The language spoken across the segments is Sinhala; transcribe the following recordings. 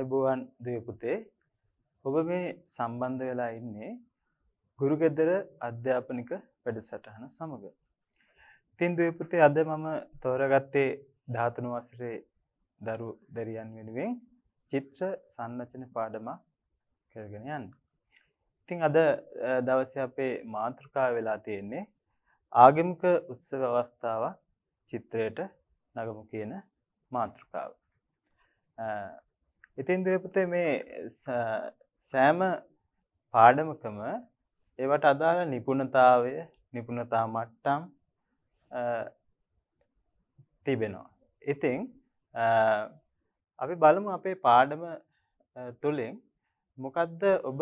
ආයුබෝවන් දයපුතේ ඔබ මේ සම්බන්ධ වෙලා ඉන්නේ ගුරුගෙදර අධ්‍යාපනික වැඩසටහන සමඟ. තින් දයපුතේ අද මම තෝරගත්තේ ධාතුනු වසරේ දරු දැරියන් වෙනුවෙන් චිත්‍ර සංරචන පාඩමක් කරගෙන යන්න. ඉතිං අද දවස අපේ මාතෘකා වෙලා තියෙන්නේ ආගමික උත්සව අවස්ථාව චිත්‍රයට නගමු කියන මාතෘකාව. ඉතින් දේපතේ මේ සෑම පාඩමකම ඒවට අදාළ නිපුණතාවය නිපුණතා මට්ටම් තිබෙනවා. ඉතින් අපි බලමු අපේ පාඩම තුළින් මොකක්ද ඔබ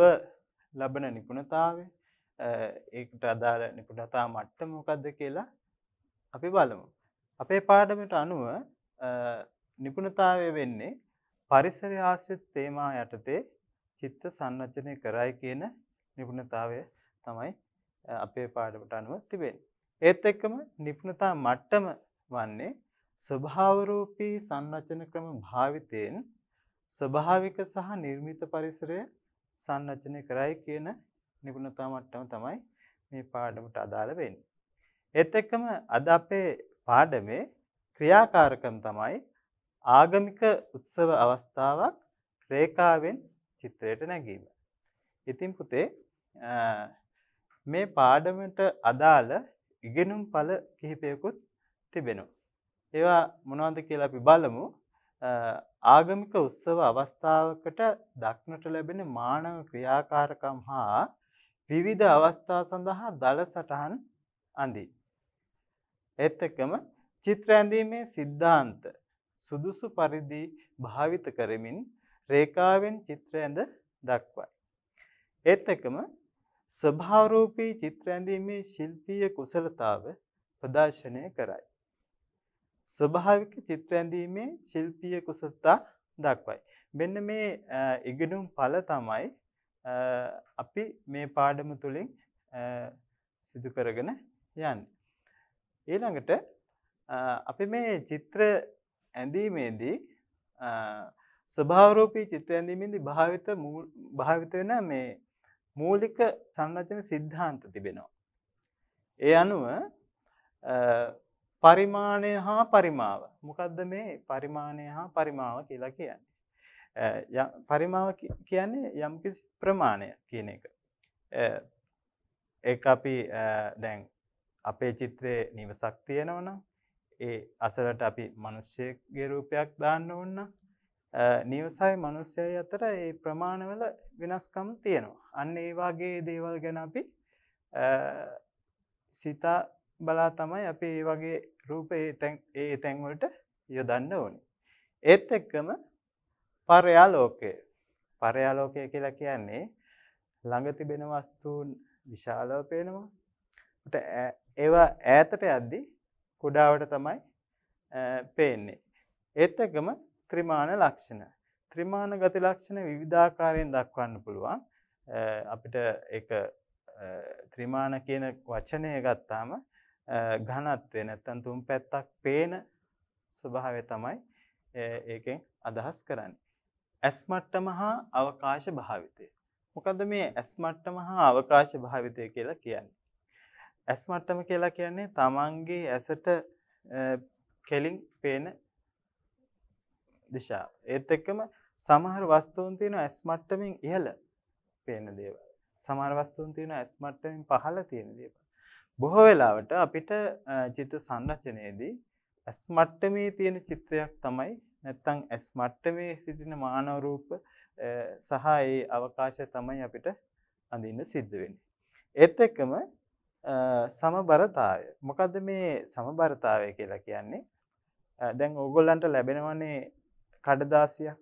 ලබන නිපුණතාවය ඒකට අදාළ නිපුණතා මට්ටම මොකක්ද කියලා අපි බලමු. අපේ පාඩමට අනුව නිපුණතාවය වෙන්නේ පරිසර ආශ්‍රිත තේමා යටතේ චිත්‍ර සංරචනය කරයි කියන නිපුණතාවය තමයි අපේ පාඩමට අනුව තිබෙන්නේ. ඒත් එක්කම නිපුණතා මට්ටම වන්නේ ස්වභාවරූපී සංරචන ක්‍රම භාවිතයෙන් ස්වභාවික සහ නිර්මිත පරිසරය සංරචනය කරයි කියන නිපුණතා මට්ටම තමයි මේ පාඩමට අදාළ වෙන්නේ. ඒත් එක්කම අද අපේ පාඩමේ ක්‍රියාකාරකම් තමයි ආගමික උත්සව අවස්ථාවක් රේඛාවෙන් චිත්‍රයට නැගීම. ඉතින් පුතේ මේ පාඩමට අදාළ ඉගෙනුම් ඵල කිහිපයකුත් තිබෙනවා. ඒවා මොනවද කියලා අපි බලමු. ආගමික උත්සව අවස්ථාවකට දක්නට ලැබෙන මානව ක්‍රියාකාරකම් හා විවිධ අවස්ථා සඳහා දල සටහන් අඳින්. එත් එක්කම චිත්‍ර ඇඳීමේ සිද්ධාන්ත සුදුසු පරිදි භාවිත කරමින් රේඛාවෙන් චිත්‍ර ඇඳ දක්වයි. ඒත් එකම ස්වභාවරූපී චිත්‍ර ඇඳීමේ ශිල්පීය කුසලතාව ප්‍රදර්ශනය කරයි. ස්වභාවික චිත්‍ර ඇඳීමේ ශිල්පීය කුසලතා දක්වයි. මෙන්න මේ ඉගෙනුම් ඵල තමයි අපි මේ පාඩම තුලින් සිදු කරගෙන යන්නේ. ඊළඟට අපි මේ චිත්‍ර ඇඳීමේදී ස්වභාවරූපී චිත්‍ර ඇඳීමේදී භාවිත භාවිත වෙන මේ මූලික සංරචන સિદ્ધාන්ත තිබෙනවා. ඒ අනුව පරිමාණය හා පරිමාව. මොකද්ද මේ පරිමාණය හා පරිමාව කියලා කියන්නේ? පරිමාව කියන්නේ යම්කිසි ප්‍රමාණය කියන එක. ඒක අපි දැන් අපේ චිත්‍රයේ නිවසක් තියෙනවනම් ඒ අසලට අපි මනුෂ්‍යයගේ රූපයක් දාන්න ඕන්න නිවසයි මනුස්්‍යය අතර ඒ ප්‍රමාණවල වෙනස්කම් තියෙනවා. අන්න ඒවාගේ දේවල් ගැන අපි සිතා බලා තමයි අපි ඒ වගේ රූප ඒ තැන්වලට යොදන්න ඕනි. ඒත් එක්කම පරයාලෝකය පරයාලෝකය කියලා කියන්නේ ළඟතිබෙන වස්තුූන් විශාලව පේනවා ඒවා ඈතට යද්දී කුඩාවට තමයි පේන්නේ. ඒත් එකම ත්‍රිමාන ලක්ෂණ. ත්‍රිමාන ගති ලක්ෂණ විවිධාකාරයෙන් දක්වන්න පුළුවන්. අපිට ඒක ත්‍රිමාන කියන වචනය ගත්තාම ඝනත්වය නැත්තම් තුන් පැත්තක් පේන ස්වභාවය තමයි ඒකෙන් අදහස් කරන්නේ. ඇස් මට්ටම හා අවකාශ භාවිතය. මොකද මේ ඇස් මට්ටම හා අවකාශ භාවිතය කියලා කියන්නේ? ඇස් මට්ටම කියලා කියන්නේ තමන්ගේ ඇසට කෙලින් පේන දිශාව. ඒත් එක්කම සමහර වස්තුන් තියෙන ඇස් මට්ටමින් ඉහළ පේන දේවල්. සමහර වස්තුන් තියෙන ඇස් මට්ටමින් පහළ තියෙන දේවල්. බොහෝ වෙලාවට අපිට චිත්‍ර සංරචනයේදී ඇස් මට්ටමේ තියෙන චිත්‍රයක් තමයි නැත්තම් ඇස් මට්ටමේ සිටින මානව රූප සහ ඒ අවකාශය තමයි අපිට අඳින්න සිද්ධ වෙන්නේ. ඒත් එක්කම සමබරතාවය. මොකද්ද මේ සමබරතාවය කියලා කියන්නේ? දැන් ඕගොල්ලන්ට ලැබෙනවනේ කඩදාසිය.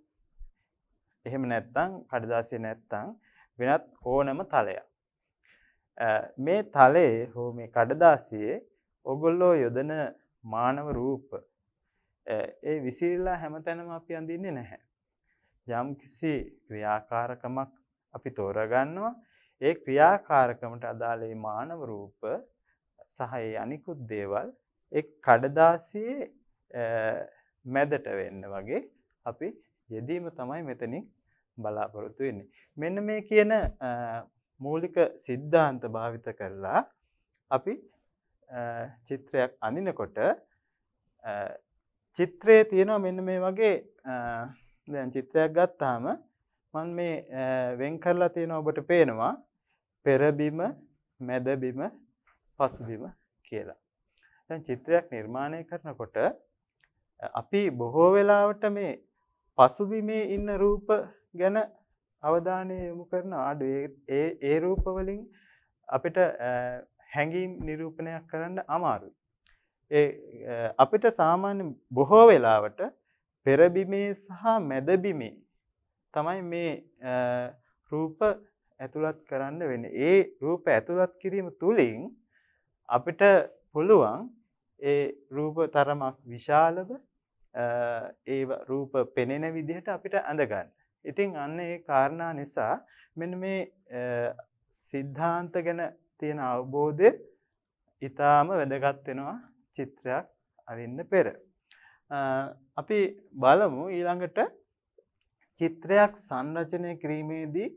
එහෙම නැත්නම් කඩදාසිය නැත්නම් වෙනත් ඕනම තලයක්. මේ තලයේ හෝ මේ කඩදාසියේ ඔගොල්ලෝ යොදන මානව රූප ඒ විසිරිලා හැමතැනම අපි අඳින්නේ නැහැ. යම් කිසි ක්‍රියාකාරකමක් අපි තෝරගන්නවා ඒ ක්‍රියාකාරකමට අදාළ මානව රූප සහ ඒ අනිකුත් දේවල් එක් කඩදාසියේ මැදට වෙන්න වගේ අපි යෙදීම තමයි මෙතනින් බලාපොරොත්තු වෙන්නේ. මෙන්න මේ කියන මූලික සිද්ධාන්ත භාවිත කරලා අපි චිත්‍රයක් අඳිනකොට චිත්‍රයේ තියෙනවා මෙන්න මේ වගේ දැන් චිත්‍රයක් ගත්තාම මම මේ වෙන් කරලා තියෙනවා ඔබට පේනවා පෙරබිම මැදබිම පසුබිම කියලා. දැන් චිත්‍රයක් නිර්මාණය කරනකොට අපි බොහෝ වෙලාවට මේ පසුබිමේ ඉන්න රූප ගැන අවධානය යොමු කරන අඩු ඒ ඒ රූප වලින් අපිට හැඟීම් නිරූපණයක් කරන්න අමාරුයි. ඒ අපිට සාමාන්‍ය බොහෝ වෙලාවට පෙරබිමේ සහ මැදබිමේ තමයි මේ රූප ඇතුළත් කරන්න වෙන. ඒ රූප ඇතුළත් කිරීම තුළින් අපිට පුළුවන් ඒ රූප තරමක් විශාලව ඒ රූප පෙනෙන විදිහට අපිට ඇඳගන්න. ඉතින් අන්න ඒ කාරණා නිසා මෙන්න මේ සිද්ධාන්ත ගැන තියෙන අවබෝධය ඉතාම වැදගත් වෙනවා චිත්‍රයක් අඳින්න පෙර. අපි බලමු ඊළඟට චිත්‍රයක් සංරචනය කිරීමේදී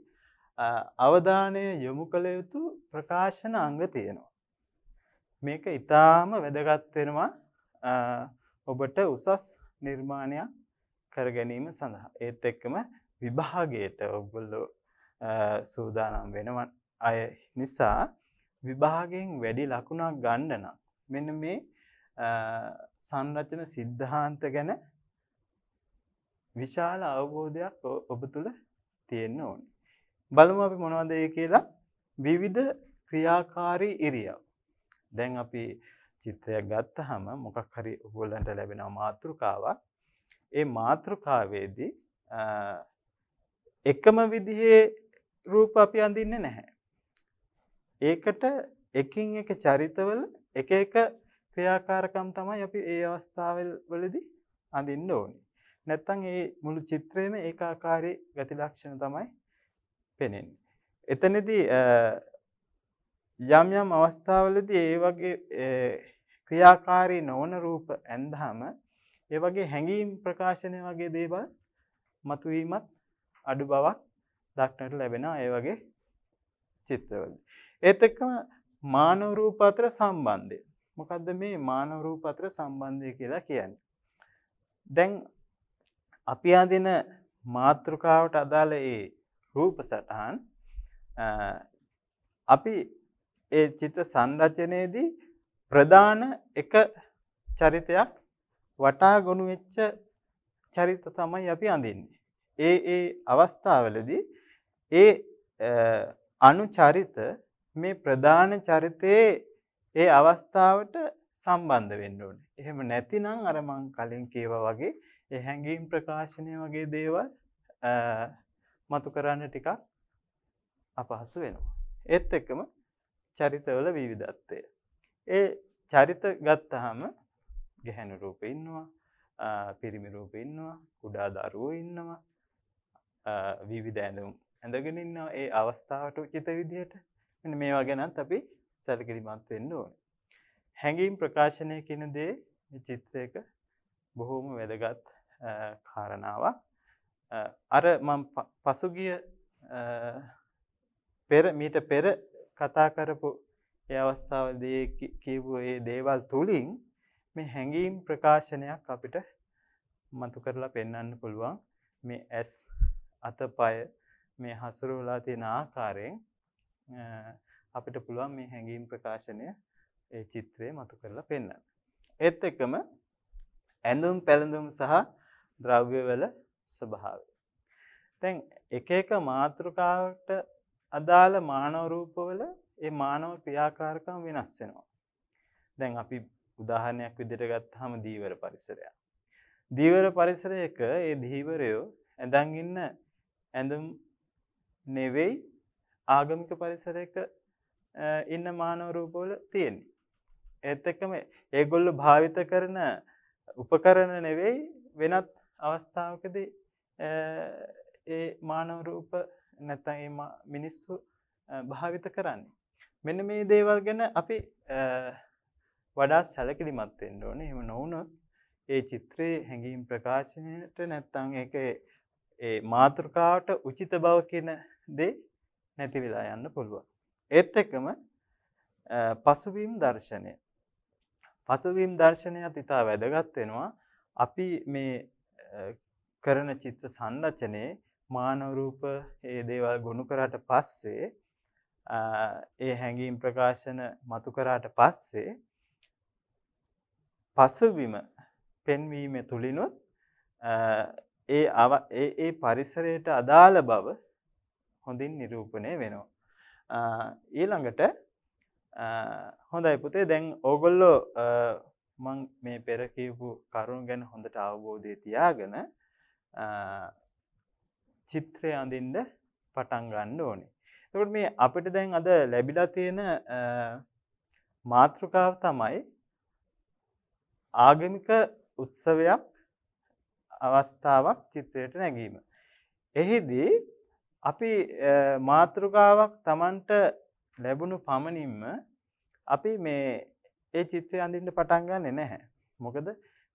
අවධානය යොමු කළ යුතු ප්‍රකාශන අංග තියෙනවා. මේක ඉතාම වැදගත්වෙනවා ඔබට උසස් නිර්මාණයක් කරගැනීම සඳහා. ඒත් එක්කම විභාගයට ඔබ්බොල්ලෝ සූදානම් වෙනවන් අය නිසා විභාගෙන් වැඩි ලකුණක් ගණ්ඩනම්. මෙන මේ සංරචන සිද්ධාන්ත ගැන විශාල අවබෝධයක් ඔබ තුළ තියෙන්න්න ඕනි. බලමු අපි මොනවද ඒ කියලා විවිධ ක්‍රියාකාරී ඉරියව්. දැන් අපි චිත්‍රයක් ගත්තහම මොකක් හරි ඔයගොල්ලන්ට ලැබෙන මාතෘකාවක්. ඒ මාතෘකාවේදී එකම විදිහේ රූප අපි අඳින්නේ නැහැ. ඒකට එකින් එක චරිතවල එක එක ක්‍රියාකාරකම් තමයි අපි ඒ අවස්ථාවල් වලදී අඳින්න ඕනේ. නැත්තම් මේ මුළු චිත්‍රයේම ඒකාකාරී ගති ලක්ෂණ තමයි පෙනෙන්නේ. එතනදී යම් යම් අවස්ථාවලදී ඒ වගේ ක්‍රියාකාරී නොවන රූප ඇඳහම ඒ වගේ හැඟීම් ප්‍රකාශනය වගේ දේවල් මතුවීමත් අඩු බවක් දක්නට ලැබෙනවා ඒ වගේ චිත්‍රවල. ඒත් එක්කම මානව රූප අතර සම්බන්ධය. මොකද්ද මේ මානව රූප අතර සම්බන්ධය කියලා කියන්නේ? දැන් අපි ආදින මාත්‍රකාවට අදාළ ඒ රූප සටහන් අපි ඒ චිත්‍ර සංරචනයේදී ප්‍රධාන එක චරිතයක් වටා ගොනු වෙච්ච චරිත තමයි අපි අඳින්නේ. ඒ ඒ අවස්ථාවලදී ඒ අනුචරිත මේ ප්‍රධාන චරිතයේ ඒ අවස්ථාවට සම්බන්ධ වෙන්න ඕනේ. එහෙම නැතිනම් අර මං කලින් කීවා වගේ ඒ හැඟීම් ප්‍රකාශනය වගේ දේවල් මතු කරන්න ටිකක් අපහසු වෙනවා. ඒත් එක්කම චරිතවල විවිධත්වය. ඒ චරිත ගත්තහම ගැහැණු රූප ඉන්නවා, පිරිමි රූප ඉන්නවා, කුඩා දරුවෝ ඉන්නවා, විවිධ ඇඳුම් ඇඳගෙන ඉන්නවා. ඒ අවස්ථාවට උචිත විදිහට මෙන්න මේවා ගැනත් අපි සැලකිලිමත් වෙන්න ඕනේ. හැඟීම් ප්‍රකාශනය කියන දේ මේ චිත්‍රයක බොහොම වැදගත් කාරණාවක්. අර මම පසුගිය පෙර මීට පෙර කතා කරපු ඒ අවස්ථාවදී කියපු ඒ දේවල් තුලින් මේ හැඟීම් ප්‍රකාශනයක් අපිට මතු කරලා පෙන්වන්න පුළුවන් මේ ඇස් අතපය මේ හසුරුවලා තියෙන ආකාරයෙන් අපිට පුළුවන් මේ හැඟීම් ප්‍රකාශනය ඒ චිත්‍රය මතු කරලා පෙන්වන්න. ඒත් එක්කම ඇඳුම් පැළඳුම් සහ ද්‍රව්‍යවල ස්වභාවය. දැන් එක එක මාතෘකාවට අදාළ මානව රූපවල ඒ මානව ක්‍රියාකාරකම් වෙනස් වෙනවා. දැන් අපි උදාහරණයක් විදිහට ගත්තාම දීවර පරිසරය. දීවර පරිසරයක ඒ දීවරයෝ ඇඳන් ඉන්න ඇඳුම් නෙවෙයි ආගමික පරිසරයක ඉන්න මානව රූපවල තියෙන්නේ. ඒත් එක්කම ඒගොල්ලෝ භාවිත කරන උපකරණ නෙවෙයි වෙනත් අවස්ථාවකදී ඒ මානව රූප නැත්නම් ඒ මිනිස්සු භාවිත කරන්නේ. මෙන්න මේ දේවල් ගැන අපි වඩා සැලකිලිමත් වෙන්න ඕනේ. එහෙම නොවුනොත් ඒ චිත්‍රයේ හැඟීම් ප්‍රකාශනයට නැත්නම් ඒකේ ඒ මාතෘකාවට උචිත බව කියන දේ නැති වෙලා යන්න පුළුවන්. ඒත් එක්කම පසුබිම් දර්ශනය. පසුබිම් දර්ශනයත් ඉතා වැදගත් වෙනවා. අපි මේ කරන චිත්‍ර සංරචනයේ මානවරූප ඒ දේවල් ගොුණු කරාට පස්සේ ඒ හැඟීම් ප්‍රකාශන මතු කරාට පස්සේ පසුබිම පෙන්වීම තුළිනුත් ඒ අව ඒ පරිසරයට අදාළ බව හොඳින් නිරූපණය වෙනවා. ඊළඟට හොඳයි පුතේ දැන් ඕගොල්ලෝ මම මේ පෙර කියපු කරුණු ගැන හොඳට අවබෝධය තියාගෙන චිත්‍රය අඳින්න පටන් ගන්න ඕනේ. එතකොට මේ අපිට දැන් අද ලැබිලා තියෙන මාතෘකාව තමයි ආගමික උත්සවයක් අවස්ථාවක් චිත්‍රයට නැගීම. එහිදී අපි මාතෘකාවක් Tamanට ලැබුණු පමණින්ම අපි මේ ඒ චිත්‍රය අඳින්න පටන් ගන්නෙ නැහැ. මොකද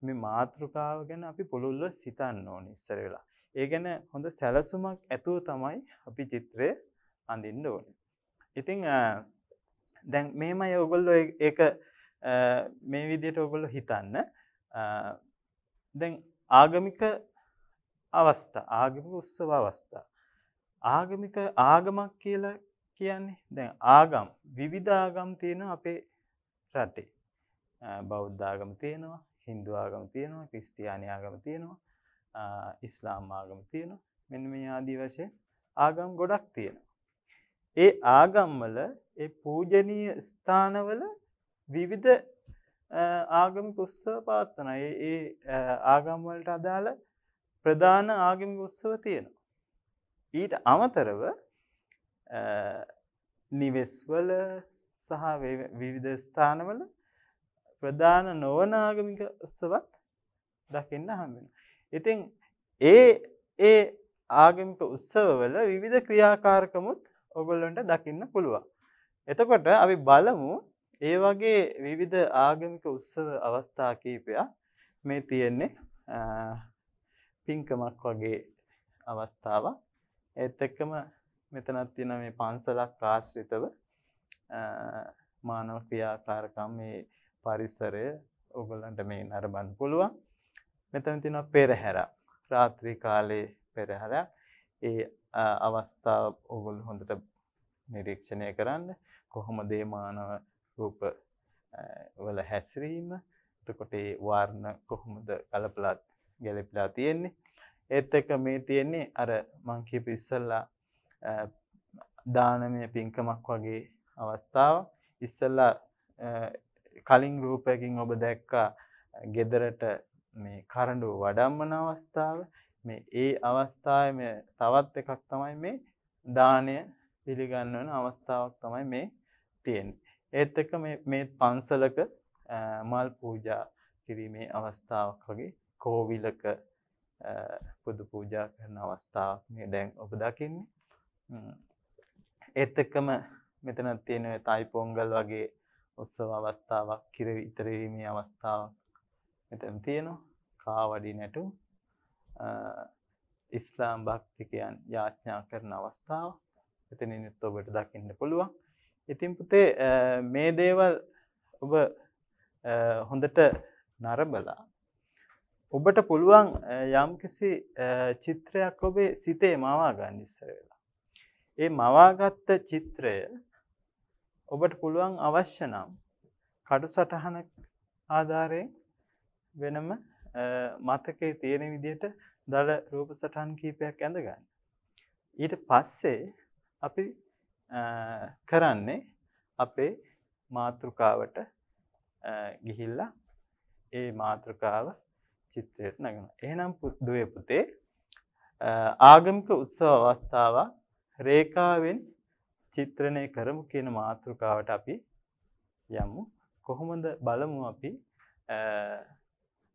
මේ මාතෘකාව ගැන අපි පුළුල්ව සිතන්න ඕනේ ඉස්සර වෙලා. ඒ ගැන හොඳ සැලසුමක් ඇතුව තමයි අපි චිත්‍රය අඳින්න ඕනේ. ඉතින් දැන් මේමයි ඔයගොල්ලෝ ඒක මේ විදිහට ඔයගොල්ලෝ හිතන්න. දැන් ආගමික අවස්ථා ආගමික උත්සව අවස්ථා ආගමික ආගමක් කියලා කියන්නේ දැන් ආගම් විවිධ ආගම් තියෙන අපේ රටේ. බෞද්ධාගම තියෙනවා හින්දු ආගම තියෙනවා ක්‍රිස්තියානි ආගම තියෙනවා ඉස්ලාම් ආගම තියෙනවා මෙන්න මේ ආදී වශයෙන් ආගම් ගොඩක් තියෙනවා. ඒ ආගම්වල ඒ පූජනීය ස්ථානවල විවිධ ආගමික උත්සව පවත්වන ඒ ආගම් වලට අදාළ ප්‍රධාන ආගමික උත්සව තියෙනවා. ඊට අමතරව නිවෙස්වල සහ විවිධ ස්ථානවල ප්‍රධාන නොවන ආගමික උත්සවත් දකින්න හම්බෙනවා. ඉතින් ඒ ඒ ආගමික උත්සවවල විවිධ ක්‍රියාකාරකමුත් ඔගොල්ලන්ට දකින්න පුළුවන්. එතකොට අපි බලමු ඒ වගේ විවිධ ආගමික උත්සව අවස්ථා කීපයක් මේ තියෙන්නේ පින්කමක් වගේ අවස්ථාවක්. ඒත් එක්කම මෙතනත් තියෙන මේ පන්සලක් ආශ්‍රිතව මානව ක්‍රියාකාරකම් මේ පරිසරය ඔගොල්ලන්ට මේ නරඹන්න පුළුවන්. මෙතන තියෙනවා පෙරහැර. රාත්‍රී කාලේ පෙරහැර. ඒ අවස්ථාව ඔගොල්ලෝ හොඳට නිරීක්ෂණය කරන්න. කොහොමද මේ මානව රූප වල හැසිරීම? එතකොට ඒ වර්ණ කොහොමද කලපලා ගැලපලා තියෙන්නේ? ඒත් එක්ක මේ තියෙන්නේ අර මං කියපු ඉස්සල්ලා දානමය පින්කමක් වගේ අවස්ථාව ඉස්සල්ලා කලින් රූපයකින් ඔබ දැක්කා ගෙදරට මේ කරඩු වඩම්මන අවස්ථාව මේ ඒ අවස්ථාව තවත් එකක් තමයි මේ දානය පිළිගන්නවන අවස්ථාවක් තමයි මේ තියෙන්. ඒත් එක මේ පන්සලක මල් පූජා කිරීමේ අවස්ථාවක් වගේ කෝවිලක පුදු පූජා කරන අවස්ථාවක් මේ දැන් ඔබ දකින්නේ. ඒත් එක්කම මෙතනත් තියෙන තයි පොංගල් වගේ උත්සව අවස්ථාවක් කිර ඉතරීමේ අවස්ථාවක් මෙතන තියෙනවා කාවඩි නැටු ඉස්ලාම් භක්තිකයන් යාඥා කරන අවස්ථාව එතනිනුත් ඔබට දකින්න පුළුවන් ඉතින් පුතේ මේ දේවල් ඔබ හොඳට නරබලා ඔබට පුළුවන් යම්කිසි චිත්‍රයක් ඔබේ සිතේ මවා ගන්න ඉස්සර වෙලා. ඒ මවාගත්ත චිත්‍රය ඔබට පුළුවන් අවශ්‍ය නම් කටු සටහන ආධාරයෙන් වෙනම මතකයේ තියෙන විදිහට දළ රූප සටහන් කීපයක් ඇඳගන්න. ඊට පස්සේ අපි කරන්නේ අපේ මාතෘකාවට ගිහිල්ලා ඒ මාතෘකාව චිත්‍රයට නගන. එහෙනම් පුද්දුවේ පුතේ ආගමික උත්සව අවස්ථාවක් රේකාවෙන් චිත්‍රණය කරමු කියන මාතෘකාවට අපි යමු කොහොමද බලමු අපි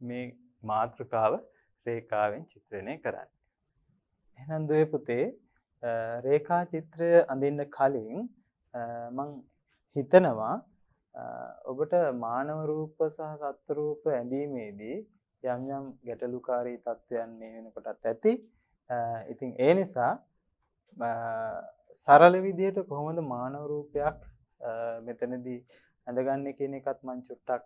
මේ මාතෘකාව රේකාවෙන් චිත්‍රණය කරන්න. එහෙනම් දුවේ පුතේ රේඛා චිත්‍රය අඳින්න කලින් මං හිතනවා ඔබට මානව රූප සහ සත්ත්ව රූප ඇඳීමේදී යම් යම් ගැටලුකාරී තත්ත්වයන් මේ වෙනකොටත් ඇති. ඉතින් ඒ නිසා සරල විදිහට කොහොමද මානව රූපයක් මෙතනදී ඇඳගන්න කියන එකත් මං චුට්ටක්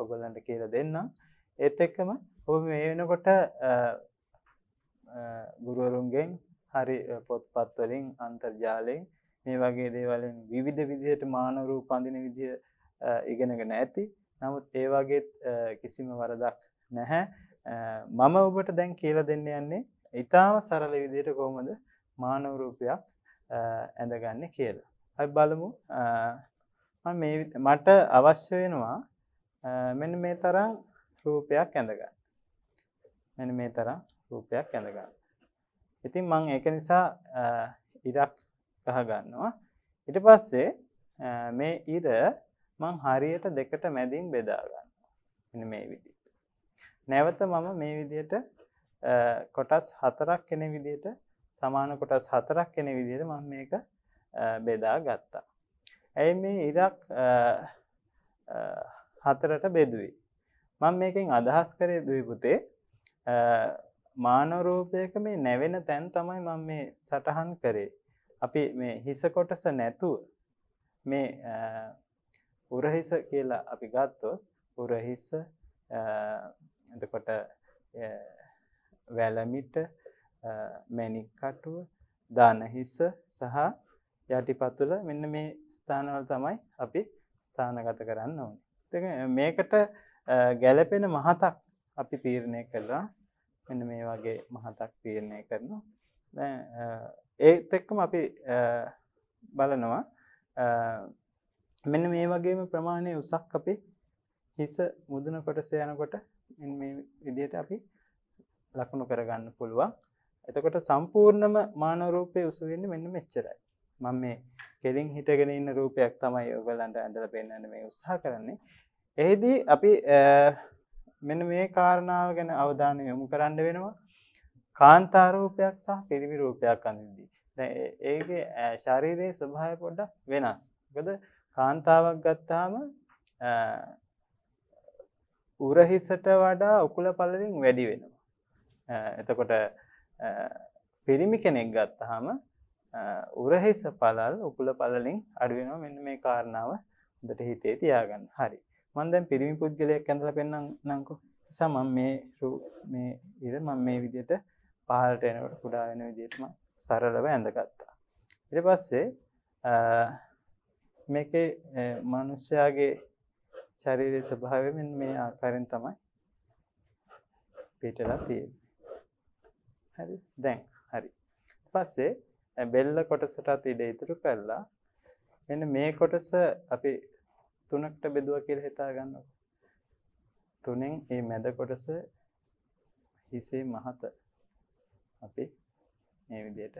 ඔයගොල්ලන්ට කියලා දෙන්නම්. ඒත් එක්කම ඔබ මේ වෙනකොට ගුරුවරුන්ගෙන් හරි පොත්පත් වලින් අන්තර්ජාලයෙන් මේ වගේ දේවල්ෙන් විවිධ විදිහට මානව රූප අඳින විදිහ ඉගෙනගෙන ඇති. නමුත් ඒ වගේ කිසිම වරදක් නැහැ. මම ඔබට දැන් කියලා දෙන්න යන්නේ ඊටාම සරල විදිහට කොහොමද මානව රූපයක් ඇඳගන්න කියලා. ඇ බලමු මට අවශ්‍ය වෙනවා මෙන මේ තරම් රූපයක් ඇඳගන්න. මෙන මේ තරම් රූපයක් ඇඳගන්න. ඉතින් මං ඒක නිසා ඉරක් ගහගන්නවා. ඉට පස්සේ මේ ඉර මං හරියට දෙකට මැදින් බෙදාගන්න එන මේ විදි. නැවත මම මේ විදියට කොටස් හතරක් කෙන විදියට සමාන කොටස් හතරක් කෙන විදිහට මම මේක බෙදා ගත්තා. ඇයි මේ ඉරක් හතරට බෙදුවේ. මම මේකෙන් අදහස් කරේ දවිපුතේ මානරූපයක මේ නැවෙන තැන් තමයි මම මේ සටහන් කරේ. අපි මේ හිස කොටස නැතුව මේ උරහිස කියලා අපි ගත්තොත් උරහිස එතකොට වැලමිට මැණික් කටුව, දාන හිස සහ යටිපතුල මෙන්න මේ ස්ථානවල තමයි අපි ස්ථානගත කරන්න ඕනේ. ඉතින් මේකට ගැළපෙන මහතක් අපි තීරණය කළා. මෙන්න මේ වගේ මහතක් තීරණය කරනවා. දැන් ඒත් එක්කම අපි බලනවා මෙන්න මේ වගේම ප්‍රමාණය උසක් අපි හිස මුදුන කොටස යනකොට මේ විදිහට අපි ලකුණු කරගන්න පුළුවන්. එතකොට සම්පූර්ණම මානව රූපය උසු වෙන්නේ මෙන්න මෙච්චරයි. මම මේ කෙලින් හිටගෙන ඉන්න රූපයක් තමයි ඔයගලන්ට ඇඳලා පෙන්වන්න මේ උත්සාහ කරන්නේ. එෙහිදී අපි මෙන්න මේ කාරණාව ගැන අවධානය යොමු කරන්න වෙනවා. කාන්තා රූපයක් සහ පිරිමි රූපයක් අඳින්දී. දැන් ඒකේ ශරීරයේ ස්වභාවය පොඩ්ඩක් වෙනස්. මොකද කාන්තාවක් ගත්තාම උරහිසට වඩා උකුල පළලින් වැඩි වෙනවා. එතකොට පිරිමි කෙනෙක් ගත්තහම උරහිස පලල් උකුල පලලින් අඩුවෙනවා මෙන්න මේ කාරණාව දට හිතේ තියාගන්න හරි මන්දැන් පිරිමි පුද්ගලයක් ඇඳල පෙන්න්න නංකු සමන් මේ මේ ඉර මං මේ විදියට පහලට එනවට කුඩා වෙන විදිටම සරලව ඇඳගත්තා ඉට පස්සේ මේක මනුෂ්‍යයාගේ චරීරය ස්වභාවය මෙන්න මේ ආකාරෙන් තමයි පිටලා තියෙන්නේ හරි දැන් හරි පස්සේ බෙල්ල කොටසටත් ඉඩ ඉතුරු කරලා එන්න මේ කොටස අපි තුනකට බෙදුවා කියලා හිතා ගන්නකො තුනෙන් මේ මැද කොටස හිසේ මහත අපි මේ විදිහට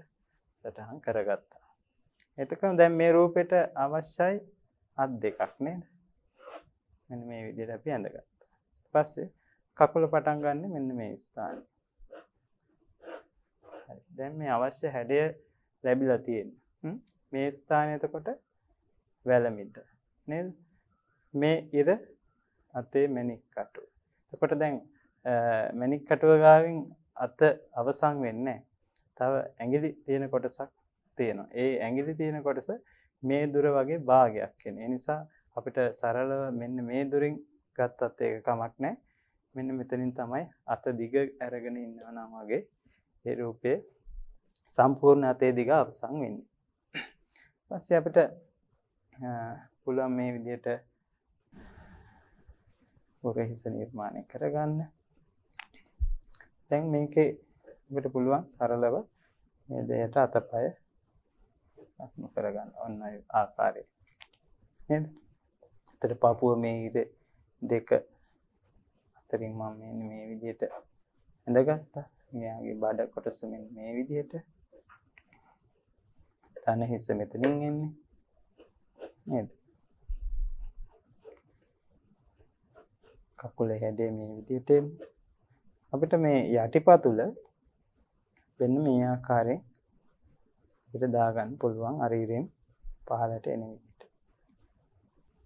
සටහන් කරගත්තා එතකම දැන් මේ රූපෙට අවශ්‍යයි අත් දෙකක් නේද? මෙන්න මේ විදිහට අපි ඇඳගත්තා. ඊපස්සේ කකුල පටන් ගන්න මෙන්න මේ ස්ථානයේ. දැන් මේ අවශ්‍ය හැඩය ලැබිලා තියෙන මේ ස්ථානය එතකොට වැලමිට නේද මේ ඉර අතේ මැණික් කටුව එතකොට දැන් මැණික් කටුව ගාවින් අත අවසන් වෙන්නේ තව ඇඟිලි තියෙන කොටසක් තියෙනවා ඒ ඇඟිලි තියෙන කොටස මේ දුර වගේ භාගයක් වෙන ඒ නිසා අපිට සරලව මෙන්න මේ දුරින් ගත්තත් ඒක කමක් නැහැ මෙන්න මෙතනින් තමයි අත දිග අරගෙන ඉන්නවා නම් වගේ ඒ රූපේ සම්පූර්ණ අතේ දිග අවසන් වෙන්නේ. පස්සේ අපිට පුළුවන් මේ විදිහට උරහිස නිර්මාණය කරගන්න. දැන් මේකේ අපිට පුළුවන් සරලව මේ දෙයට අතපය අක්ම කරගන්න ඔන්න ආකාරය. නේද? එතකොට පාපුව මේ ඉර දෙක අතරින් මම මේ විදිහට ඇඳගත්තා. මෙයාගේ බඩ කොටස මෙන්න මේ විදිහට තන හිස මෙතනින් එන්නේ නේද කකුලේ හැඩය මේ විදිහට එන්නේ අපිට මේ යටිපතුල වෙන මේ ආකාරයෙන් අපිට දාගන්න පුළුවන් අරීරෙන් පහළට එන විදිහට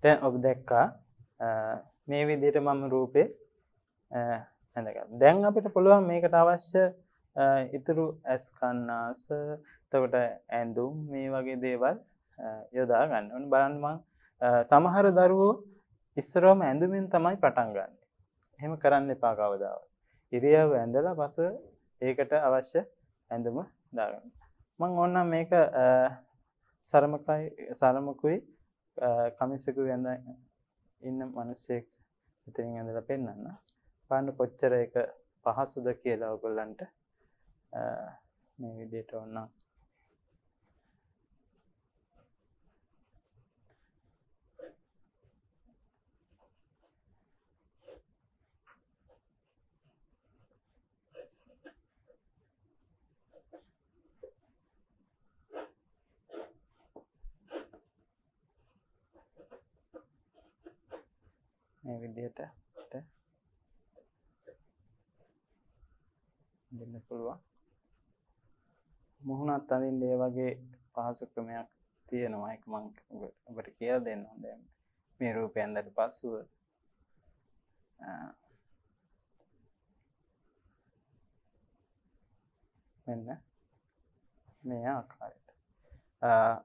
දැන් ඔබ දැක්කා මේ විදිහට මම රූපේ ඇඳගත් දැන් අපිට පුළුවන් මේකට අවශ්‍ය ඉතුරු ඇස් කන්නාස තකොට ඇඳුම් මේ වගේ දේවල් යොදා ගන්න ඕන බලන්නමං සමහර දරුවෝ ඉස්සරෝම ඇඳුමින් තමයි පටන් ගන්න එහෙම කරන්න එපා කවදාව ඉරියව් ඇඳලා පස ඒකට අවශ්‍ය ඇඳුම දාගන්න මං ඔන්න මේක සරමකයි සරමකුයි කමිසකු ඇඳ ඉන්න මනුස්සෙක් ඉතිරින් ඇඳලා පෙන්න්න බලන්න කොච්චර එක පහසුද කියලා ඔයගොල්ලන්ට මේ විදිහට ඕන මේ විදිහට දෙන්න පුළුවන් මුහුණත් අඳින්න ඒ වගේ පහසු ක්‍රමයක් තියෙනවා එක මං ඔබට කියලා දෙන්න දැන් මේ රූපය ඇඳලා පස්සුව මෙන්න මේ ආකාරයට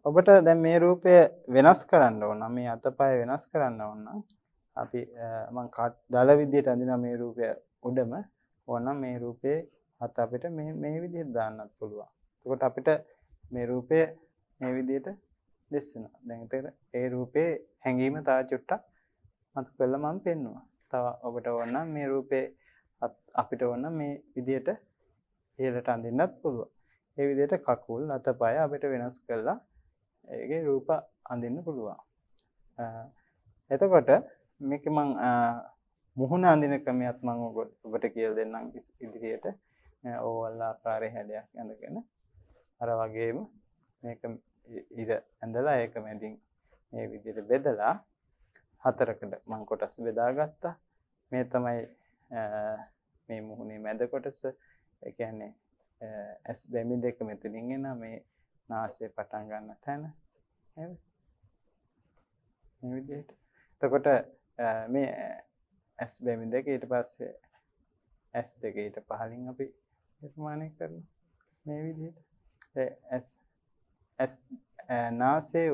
ඔබට දැන් මේ රූපය වෙනස් කරන්න ඕන මේ අතපය වෙනස් කරන්න ඕන අපි මං දල විදියට අඳින මේ රූපය උඩම ඕන මේ රූපේ හත අපිට මේ මේ විදිහට දාන්නත් පුළුවන්. එතකොට අපිට මේ රූපය මේ විදිහට දෙස් වෙනවා. දැන් එතන ඒ රූපේ හැඟීම තා චුට්ටක් මතු කරලා මම පෙන්නවා. තව ඔබට ඕන මේ රූපේ අපිට ඕන මේ විදිහට ඉහළට අඳින්නත් පුළුවන්. ඒ විදිහට කකුල් අතපය අපිට වෙනස් කරලා ඒකේ රූප අඳින්න පුළුවන්. එතකොට මේක මං මුහුණ අඳින ක්‍රමයක් මම ඔබට කියලා දෙන්නම් ඉදිරියට. ඕවල් ආකාරය හැඩයක් ඇඳගෙන අර වගේම මේක ඉර ඇඳලා ඒක මැදින් මේ විදිහට බෙදලා හතරකට මං කොටස් බෙදාගත්තා මේ තමයි මේ මුහුණේ මැද කොටස ඒ කියන්නේ ඇස් බැමි දෙක මෙතනින් එන මේ නාසය පටන් ගන්න තැන නේද මේ විදිහට එතකොට මේ ඇස් බැමි දෙක ඊට පස්සේ ඇස් දෙක ඊට පහලින් අපි නිර්මාණය කරනවා මේ විදිහට ඇස් ඇස් නාසයේ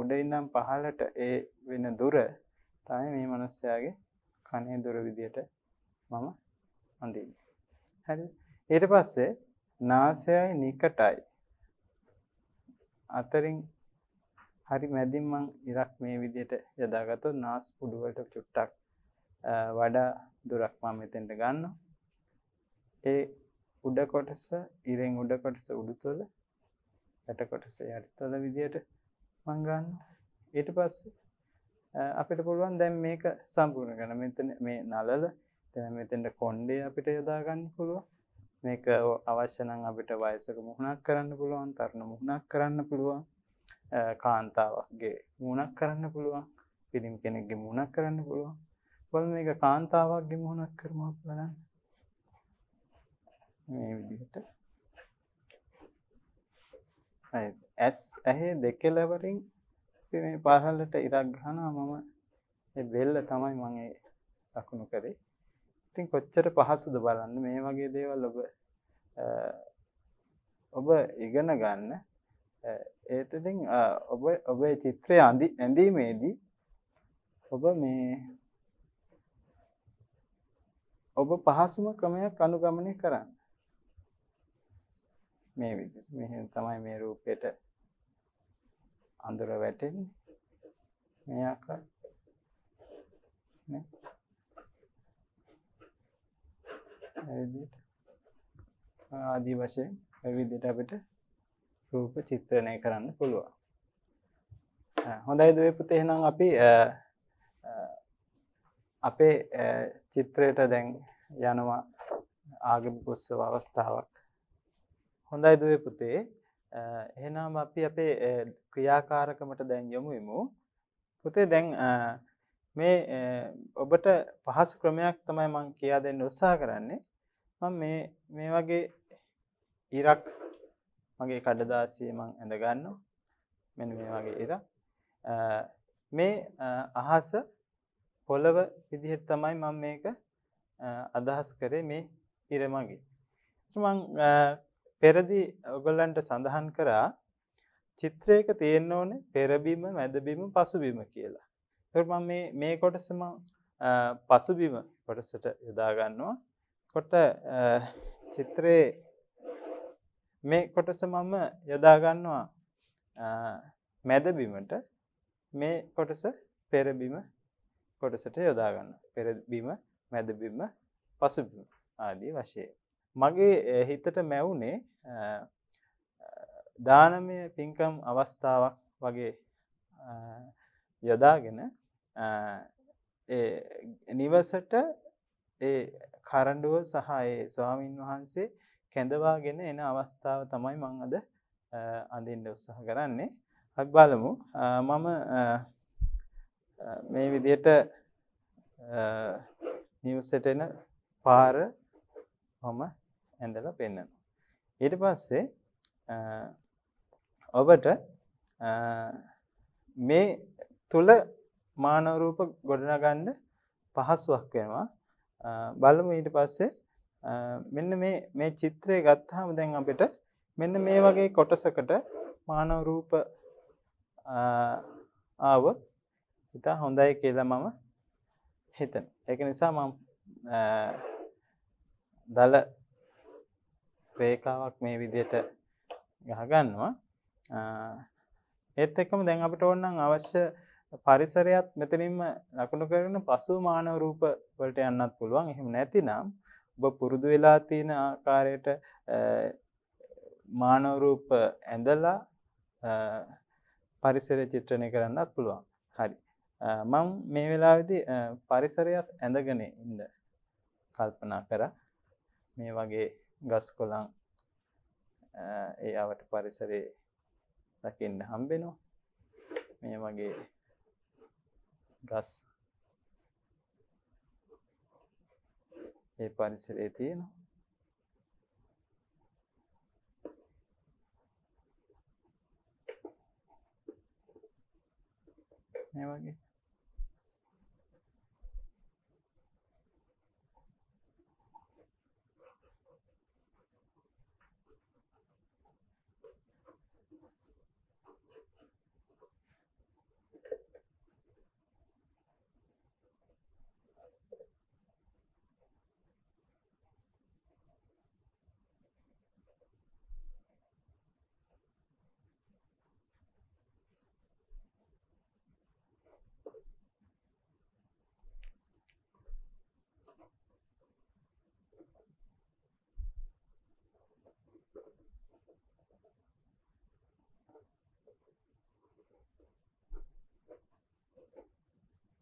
උඩ ඉඳන් පහළට ඒ වෙන දුර තමයි මේ මිනිස්යාගේ කනේ දුර විදිහට මම අඳින්නේ. හරි. ඊට පස්සේ නාසයයි නිකටයි අතරින් හරි මැදින් මං ඉරක් මේ විදිහට යදාගත්තොත් නාස් පුඩු වලට චුට්ටක් වඩා දුරක් මම මෙතෙන්ට ගන්නවා. ඒ උඩ කොටස ඉරෙන් උඩ කොටස උඩු තුළ යට කොටස යට තුළ විදියට මංගන්න ඊට පස්සේ අපිට පුළුවන් දැන් මේක සම්පූර්ණ කරන මෙතන මේ නලල දැන් මෙතෙන්ට කොණ්ඩේ අපිට යොදා ගන්න පුළුවන් මේක අවශ්‍ය නම් අපිට වයසක මුහුණක් කරන්න පුළුවන් තරුණ මුහුණක් කරන්න පුළුවන් කාන්තාවක්ගේ මුණක් කරන්න පුළුවන් පිළිම් කෙනෙක්ගේ මුණක් කරන්න පුළුවන් බල මේක කාන්තාවක්ගේ මුහුණක් කරමක් බලන්න මේ විදිහට ඇස් ඇහි දෙකලවරින් මේ පහළට ඉරක් ගන්නවා මම ඒ බෙල්ල තමයි මම ඒ ලකුණු කරේ. ඉතින් කොච්චර පහසුද බලන්න මේ වගේ දේවල් ඔබ ඔබ ඉගෙන ගන්න ඒතදින් ඔබ ඔබේ චිත්‍රය අඳි ඇඳීමේදී ඔබ මේ ඔබ පහසුම ක්‍රමයක් අනුගමනය කරන්න. මේ විදිහට මෙහෙන් තමයි මේ රූපයට අඳුර වැටෙන්නේ මේ ආකාර නේ විදිහට ආදි වශයෙන් මේ විදිහට අපිට රූප චිත්‍රණය කරන්න පුළුවන් හොඳයි දුවේ පුතේ එහෙනම් අපි අපේ චිත්‍රයට දැන් යනවා ආගමික උත්සව අවස්ථාවක් හොඳයි දුවේ පුතේ. එහෙනම් අපි අපේ ක්‍රියාකාරකමට දැන් යමු වෙමු. පුතේ දැන් මේ ඔබට පහසු ක්‍රමයක් තමයි මම කියා දෙන්න උත්සාහ කරන්නේ. මම මේ මේ වගේ ඉරක් මගේ කඩදාසිය මම ඇඳ ගන්නවා. මෙන්න මේ වගේ ඉර. මේ අහස පොළව විදිහට තමයි මම මේක අදහස් කරේ මේ ඉර මගේ. මම පෙරදී ඔයගලන්ට සඳහන් කරා චිත්‍රයක තියෙන්න ඕනේ පෙරබිම මැදබිම පසුබිම කියලා. ඒකර මම මේ මේ කොටස මම පසුබිම කොටසට යොදා ගන්නවා. කොට චිත්‍රයේ මේ කොටස මම යොදා ගන්නවා මැදබිමට මේ කොටස පෙරබිම කොටසට යොදා ගන්නවා. පෙරබිම මැදබිම පසුබිම ආදී වශයෙන් මගේ හිතට මැවුනේ දානමය පින්කම් අවස්ථාවක් වගේ යොදාගෙන නිවසට ඒ කරඩුව සහ ස්වාමීන් වහන්සේ කැඳවාගෙන එන අවස්ථාව තමයි මං අද අඳින්ඩ උත්සාහ කරන්නේ හක් බලමු මම මේ විදියට නිවසටෙන පාර මම ඇඳලා පෙන්වනවා. ඊට පස්සේ ඔබට මේ තුල මානව රූප ගොඩනගන්න පහසුවක් වෙනවා. බලමු ඊට පස්සේ මෙන්න මේ මේ චිත්‍රය ගත්තාම දැන් අපිට මෙන්න මේ වගේ කොටසකට මානව රූප ආවොත් ඉතා හොඳයි කියලා මම හිතන. ඒක නිසා මම දල රේඛාවක් මේ විදිහට ගහගන්නවා. ඒත් එක්කම දැන් අපිට ඕනනම් අවශ්‍ය පරිසරයත් මෙතනින්ම ලකුණු කරගෙන පසු මානව රූප වලට යන්නත් පුළුවන්. එහෙම නැතිනම් ඔබ පුරුදු වෙලා තියෙන ආකාරයට මානව රූප ඇඳලා පරිසරය චිත්‍රණය කරන්නත් පුළුවන්. හරි. මම මේ වෙලාවේදී පරිසරයත් ඇඳගෙන ඉන්න කල්පනා කරා. මේ වගේ ගස් කොළන් ඒ අවට පරිසරේ දකින්න හම්බෙනවා මේ වගේ ගස් ඒ පරිසරයේ තියෙනවා මේ වගේ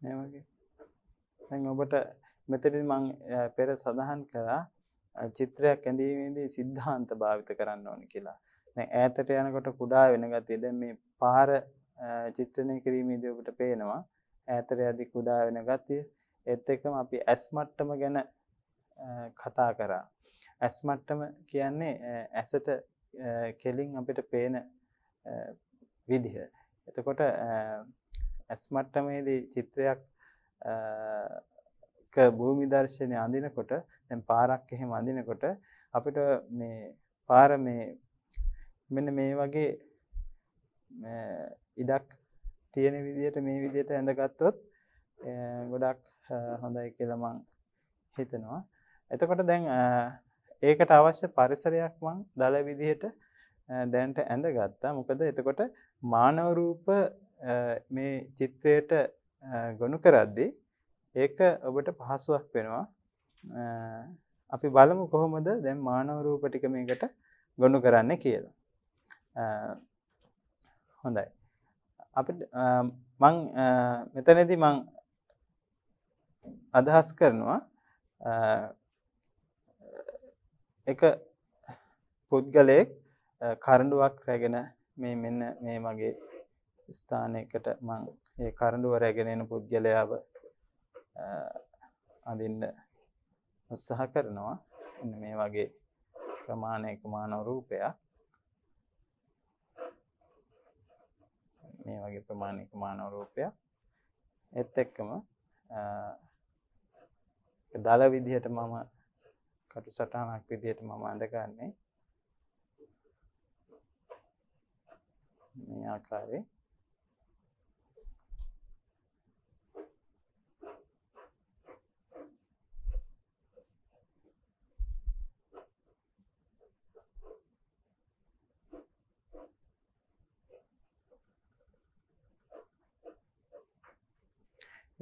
මේ වගේ. දැන් ඔබට මෙතනදී මම පෙර සඳහන් කළා චිත්‍රයක් ඇඳීමේදී સિદ્ધාන්ත භාවිත කරන්න ඕනේ කියලා. දැන් ඈතට යනකොට කුඩා වෙන ගතිය දැන් මේ පාර චිත්‍රණය කිරීමේදී ඔබට පේනවා ඈතට යදී කුඩා වෙන ගතිය. ඒත් එක්කම අපි ඇස් මට්ටම ගැන කතා කරා. ඇස් මට්ටම කියන්නේ ඇසට කෙලින් අපිට පේන විදිහ. එතකොට ඇස් මට්ටමේදී චිත්‍රයක් ක භූමි දර්ශනය අඳිනකොට දැන් පාරක් එහෙම අඳිනකොට අපිට මේ පාර මේ මෙන්න මේ වගේ ඉඩක් තියෙන විදිහට මේ විදිහට ඇඳගත්තොත් ගොඩක් හොඳයි කියලා මං හිතනවා. එතකොට දැන් ඒකට අවශ්‍ය පරිසරයක් මං දල විදිහට දැනට ඇඳගත්තා. මොකද එතකොට මානව රූප මේ චිත්‍රයට ගොුණු කරද්දි ඒක ඔබට පහසුවක් වෙනවා අපි බලමු කොහොමද දැම් මානවරූප ටික මේකට ගොුණු කරන්න කියලා හොඳයි අප මං මෙතනැති මං අදහස් කරනවා එක පුද්ගලයෙක් කරඩුවක් රැගෙන මේ මෙන්න මේ මගේ ස්ථානයකට මං ඒ කරඬුව රැගෙන එන පුද්ගලයාව අඳින්න උත්සාහ කරනවා. එන්න මේ වගේ ප්‍රමාණයක මානව රූපයක් මේ වගේ ප්‍රමාණයක මානව රූපයක් එත් එක්කම දල විදිහට මම කටු සටහනක් විදිහට මම අඳගන්නේ මේ ආකාරයේ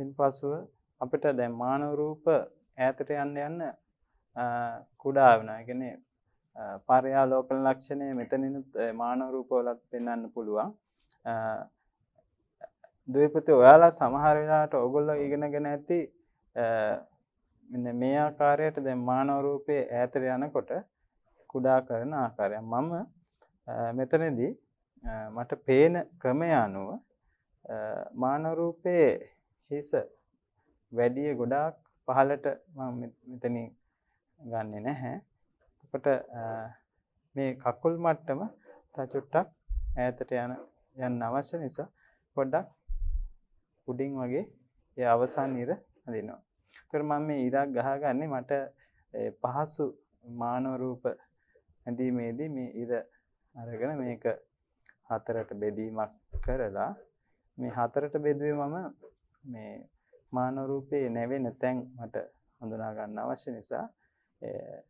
පසුව අපිට දැන් මානව රූප ඈතට යන්න යන්න කුඩා වෙනවා. ඒ කියන්නේ පරයාලෝකන ලක්ෂණය මෙතනිනුත් මානව රූපවලත් පෙන්වන්න පුළුවන්. දෙවිපති ඔයාලා සමහර වෙලාවට ඕගොල්ලෝ ඉගෙනගෙන ඇති මෙන්න මේ ආකාරයට දැන් මානව රූපයේ ඈතට යනකොට කුඩා කරන ආකාරය. මම මෙතනදී මට පේන ක්‍රමය අනුව මානව රූපයේ හිස වැඩිය ගොඩාක් පහලට මම මෙතනින් ගන්නෙ නැහැ. අපට මේ කකුල් මට්ටම තචුට්ටක් ඈතට යන යන්න අවශ්‍ය නිසා පොඩ්ඩක් උඩින් වගේ ඒ අවසන් ඉර හදිනවා. ඒතර මම මේ ඉරක් ගහගන්නේ මට පහසු මානව රූප ඇඳීමේදී මේ ඉර අරගෙන මේක හතරට බෙදීමක් කරලා මේ හතරට බෙදුවේ මම මේ මානව රූපේ නැවෙන තැන් මට හඳුනා ගන්න අවශ්‍ය නිසා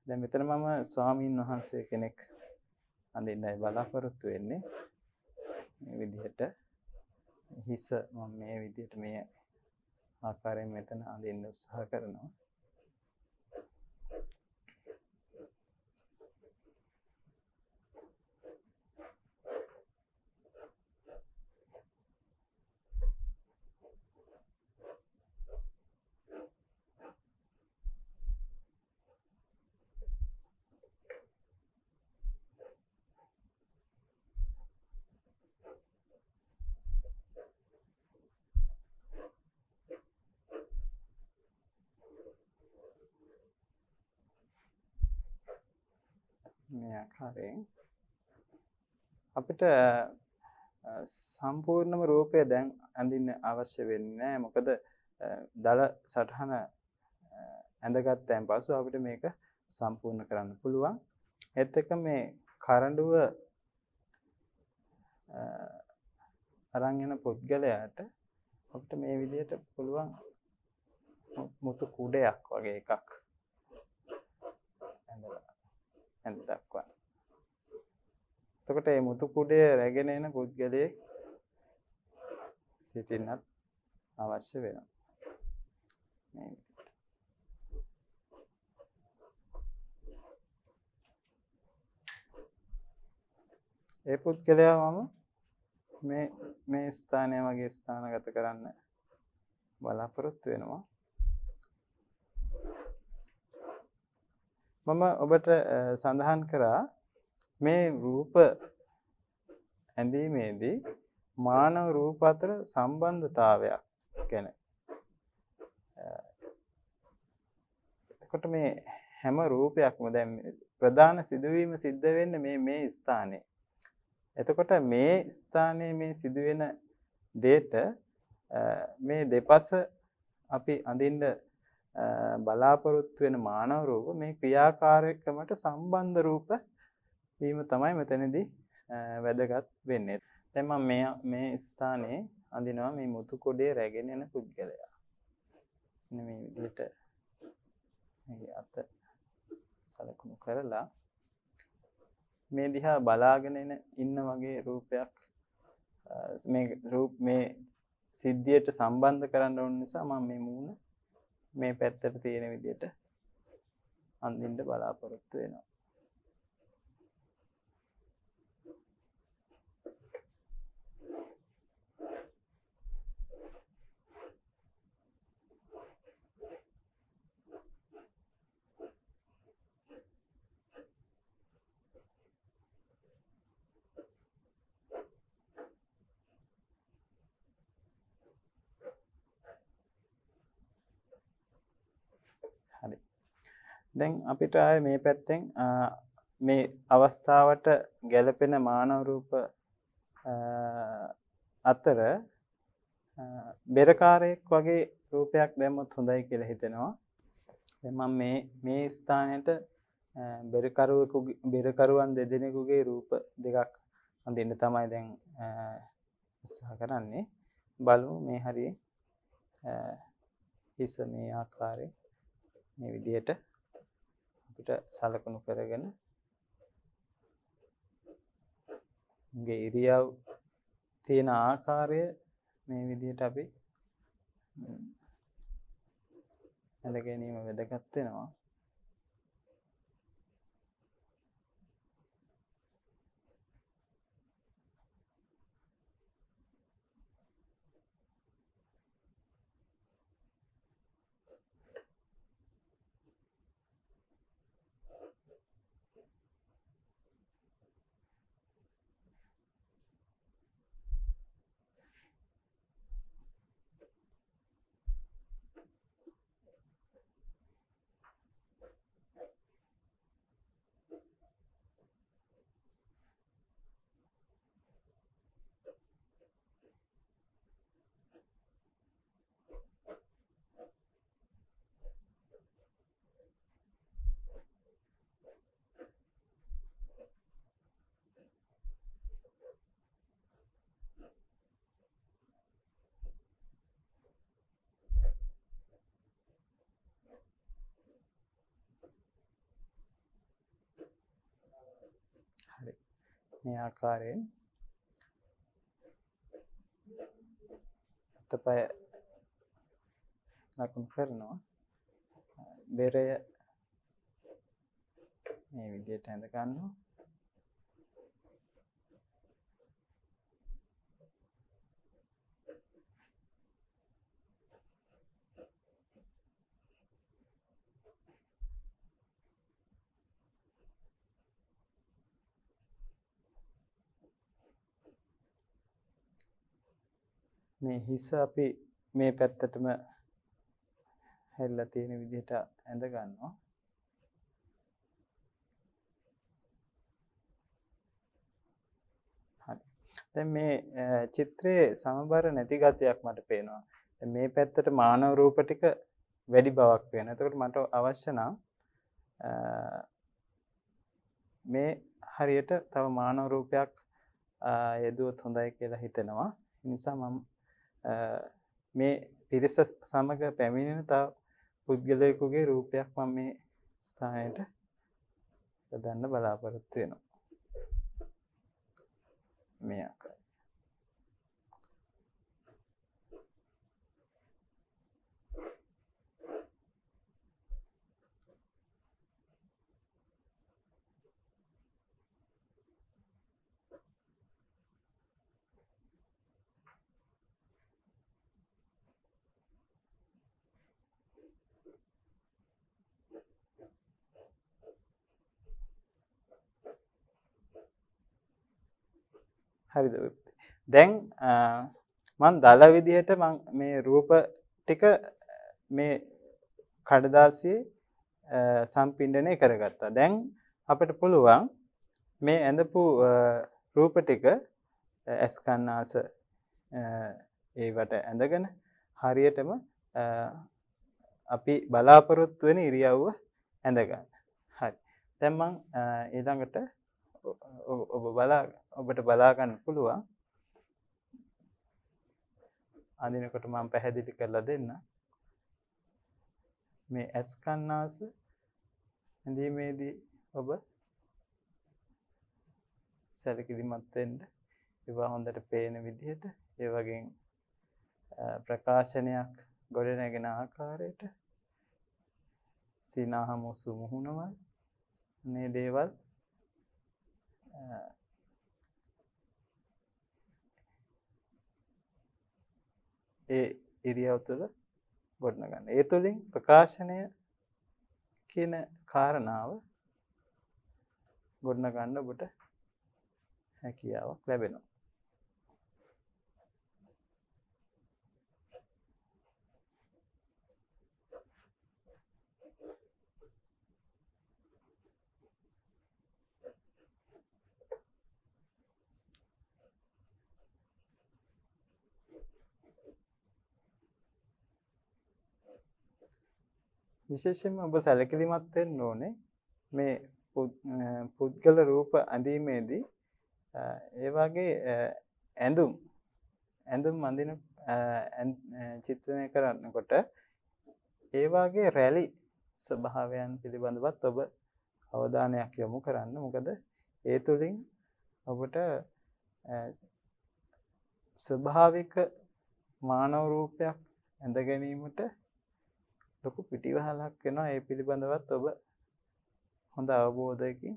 දැන් මෙතන මම ස්වාමින් වහන්සේ කෙනෙක් අඳින්නයි බලාපොරොත්තු වෙන්නේ මේ විදිහට හිස මම මේ විදිහට මේ ආකාරයෙන් මෙතන අඳින්න උත්සාහ කරනවා මේ ආකාරයෙන් අපිට සම්පූර්ණම රූපය දැන් ඇඳින්න අවශ්‍ය වෙන්නේ මොකද දල සටහන ඇඳගත්තයන් පසු අපිට මේක සම්පූර්ණ කරන්න පුළුවන් එත් එක මේ කරඩුව අරංගෙන පුද්ගලයාට අපට මේ විදියට පුළුවන් මුතු කුඩයක් වගේ එකක් ඇඳලා ඇඳ දක්වා. එතකොට මේ මුතු කුඩය රැගෙන එන පුද්ගලයෙක් සිටින්නත් අවශ්‍ය වෙනවා. මේ ඒ පුද්ගලයා මම මේ මේ ස්ථානය වගේ ස්ථානගත කරන්න බලාපොරොත්තු වෙනවා මම ඔබට සඳහන් කරා මේ රූප ඇඳීමේදී මානව රූප අතර සම්බන්ධතාවයක් ගැන එතකොට මේ හැම රූපයක්ම දැන් ප්‍රධාන සිදුවීම සිද්ධ වෙන්නේ මේ මේ ස්ථානයේ. එතකොට මේ ස්ථානයේ මේ සිදුවෙන දේට මේ දෙපස අපි අඳින්න බලාපොරොත්තු වෙන මානව රූප මේ ක්‍රියාකාරීත්වයට සම්බන්ධ රූප වීම තමයි මෙතනදී වැදගත් වෙන්නේ. දැන් මම මේ මේ ස්ථානයේ අඳිනවා මේ මුතු කොඩේ රැගෙන යන පුද්ගලයා. මෙන්න මේ විදිහට මේ අත සලකුණු කරලා මේ දිහා බලාගෙන ඉන්න වගේ රූපයක් මේ රූප මේ සිද්ධියට සම්බන්ධ කරන්න ඕන නිසා මම මේ මූණ මේ පැත්තට තියෙන විදියට අන්දින්ට බලාපොරොත්තු වෙනවා දැන් අපිට ආයේ මේ පැත්තෙන් මේ අවස්ථාවට ගැළපෙන මානව රූප අතර බෙරකාරයෙක් වගේ රූපයක් දැම්මොත් හොඳයි කියලා හිතෙනවා. දැන් මම මේ මේ ස්ථානෙට බෙරකරුවෙකුගේ බෙරකරුවන් දෙදෙනෙකුගේ රූප දෙකක් අඳින්න තමයි දැන් උත්සාහ කරන්නේ. බලමු මේ හරියේ හිස මේ ආකාරයේ මේ විදිහට අපිට සලකුණු කරගෙන ගේ ඉරියව් තියෙන ආකාරය මේ විදිහට අපි ඇඳ ගැනීම වැදගත් වෙනවා මේ ආකාරයෙන් අතපය ලකුණු කරනවා බෙරය මේ විදියට ඇඳ ගන්නවා මේ හිස අපි මේ පැත්තටම හැල්ලා තියෙන විදිහට ඇඳ ගන්නවා. හරි. දැන් මේ චිත්‍රයේ සමබර නැති ගතියක් මට පේනවා. දැන් මේ පැත්තට මානව රූප ටික වැඩි බවක් වෙනවා. එතකොට මට අවශ්‍ය නම් මේ හරියට තව මානව රූපයක් යෙදුවොත් හොඳයි කියලා හිතෙනවා. ඒ නිසා මම මේ පිරිස සමග පැමිණෙන තා පුද්ගලයකුගේ රූපයක් මම මේ ස්ථානයට දන්න බලාපොරොත්තු වෙනවා. මේ ආකාරය හරිද දැන් මන් දල විදිහට මේ රූප ටික මේ කඩදාසි සම්පින්ඩනය කරගත්තා දැන් අපට පුළුවන් මේ ඇඳපු රූප ටික ඇස්කන්නාස ඒවට ඇඳගෙන හරියටම අපි බලාපොරොත්තු වෙන ඉරියව්ව ඇඳගන්න හරි දැන් මං ඊළඟට ඔබ බලා ඔබට බලාගන්න පුළුවන් අඳිනකොට මම පැහැදිලි කරලා දෙන්න මේ ඇස් කන්නාස ඇඳීමේදී ඔබ සැලකිලිමත් වෙන්න ඒවා හොඳට පේන විදිහට ඒ වගේ ප්‍රකාශනයක් ගොඩනැගෙන ආකාරයට සිනාහම උසු මුහුණවල් මේ දේවල් ඒ ඉරියව් තුළ ගොඩනගන්න. ඒ තුළින් ප්‍රකාශනය කියන කාරණාව ගොඩනගන්න ඔබට හැකියාවක් ලැබෙනවා. විශේෂයෙන්ම ඔබ සැලකිලිමත් වෙන්න ඕනේ මේ පුද්ගල රූප අඳීමේදී ඒ වගේ ඇඳුම් ඇඳුම් අඳින චිත්‍රණය කරන්නකොට ඒ වගේ රැලි ස්වභාවයන් පිළිබඳවත් ඔබ අවධානයක් යොමු කරන්න. මොකද ඒ තුලින් ඔබට ස්වභාවික මානව රූපයක් ඇඳ ගැනීමට ලොකු පිටිවහලක් වෙනවා ඒ පිළිබඳවත් ඔබ හොඳ අවබෝධයකින්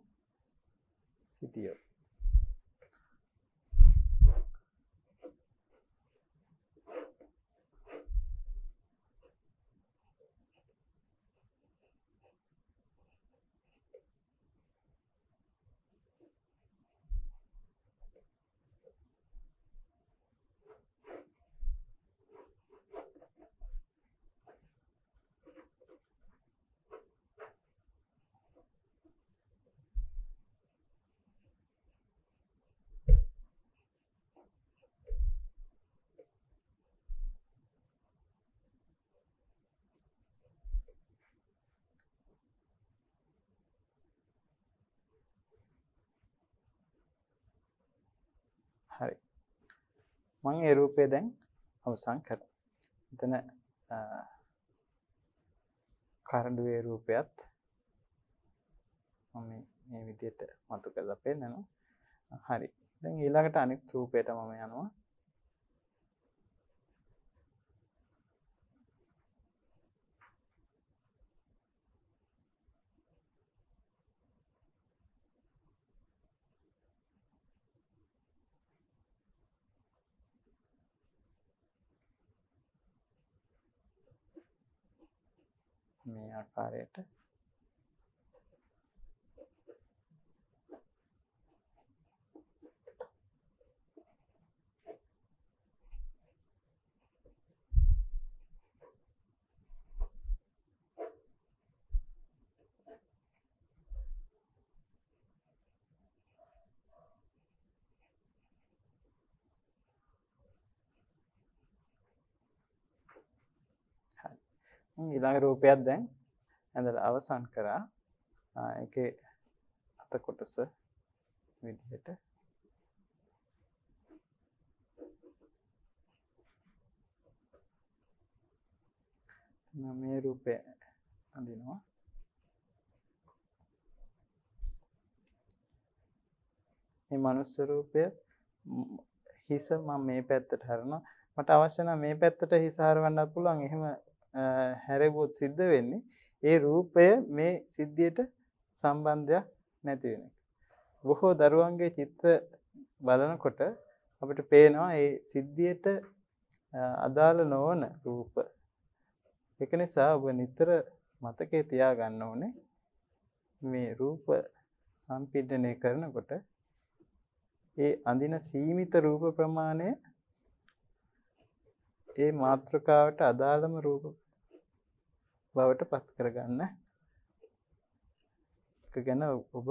සිටියෝ මම ඒ රූපය දැන් අවසන් කරනවා. එතන කරඬුවේ රූපයත් මම මේ විදිහට මතු කරලා පෙන්නනවා. හරි. දැන් ඊළඟට අනිත් රූපයට මම යනවා. මේ ආකාරයට ඊළඟ රූපයක් දැන් ඇඳලා අවසන් කරා. ඒකේ අත කොටස විදිහට මේ රූපය අඳිනවා. මේ මනුස්ස රූපය හිස මම මේ පැත්තට හරනවා. මට අවශ්‍ය නම් මේ පැත්තට හිස හරවන්නත් පුළුවන්. එහෙම හැරෙවොත් සිද්ධ වෙන්නේ ඒ රූපය මේ සිද්ධියට සම්බන්ධයක් නැති වෙන එක. බොහෝ දරුවන්ගේ චිත්‍ර බලනකොට අපිට පේනවා ඒ සිද්ධියට අදාළ නොවන රූප. ඒක නිසා ඔබ නිතර මතකයේ තියාගන්න ඕනේ මේ රූප සම්පීඩනය කරනකොට ඒ අඳින සීමිත රූප ප්‍රමාණය ඒ මාත්‍රකාවට අදාළම රූප බවට පත් කරගන්න ගැන ඔබ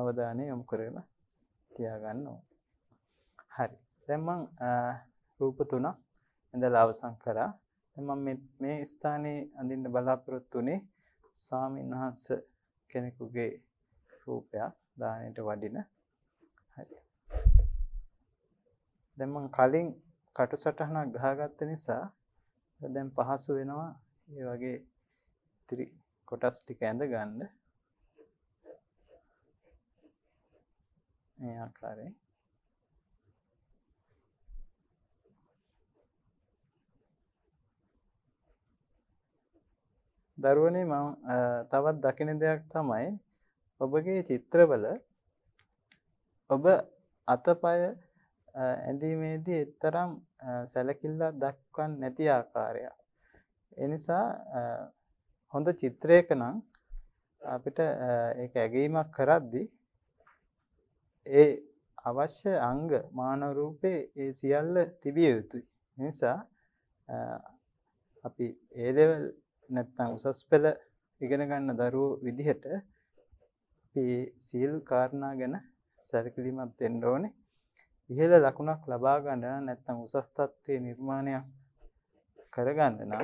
අවධානය යොමු කරලා තියාගන්න ඕ හරි දැම්මං රූප තුනක් ඇඳ ලාවසං කරා එම මේ ස්ථානයේ අඳින්න බලාපොරොත්තුනේ ස්වාමීන් වහන්ස කෙනෙකුගේ රූපයක් දානයට වඩින හරි දැම්මං කලින් කටු සටහනක් ගහගත්ත නිසා දැන් පහසු වෙනවා ඒ වගේ ඉතිරි කොටස් ටික ඇඳ ගන්න මේ ආකාරයෙන් දරුවනේ මම තවත් දකින දෙයක් තමයි ඔබගේ චිත්‍රවල ඔබ අතපය ඇඳීමේදී එතරම් සැලකිල්ලක් දක්වන්නේ නැති ආකාරයක්. ඒ නිසා හොඳ චිත්‍රයක නම් අපිට ඒක ඇගීමක් කරද්දී ඒ අවශ්‍ය අංග මානව රූපේ ඒ සියල්ල තිබිය යුතුයි. ඒ නිසා අපි ඒ ලෙවල් නැත්නම් උසස් පෙළ ඉගෙන ගන්න දරුවෝ විදිහට අපි සීල් කාරණා ගැන සැලකිලිමත් වෙන්න ඕනේ. ඉහළ ලකුණක් ලබා ගන්න නැත්තම් උසස් තත්ත්වයේ නිර්මාණයක් කරගන්න නම්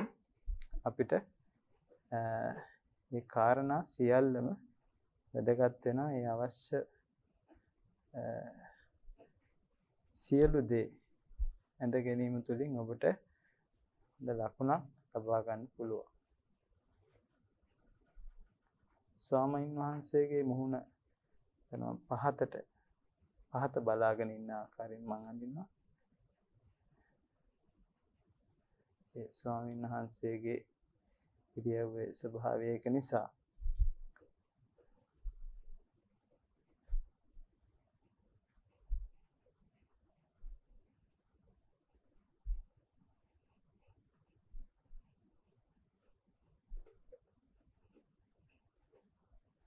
අපිට මේ කාරණා සියල්ලම වැදගත් වෙනවා ඒ අවශ්‍ය සියලු දේ ඇඳ ගැනීම තුළින් ඔබට ද ලකුණක් ලබා ගන්න පුළුවන් ස්වාමීන් වහන්සේගේ මුහුණ පහතට පහත බලාගෙන ඉන්න ආකාරයෙන් මං අඳිනවා. ඒ ස්වාමීන් වහන්සේගේ ඉරියව්වේ ස්වභාවය ඒක නිසා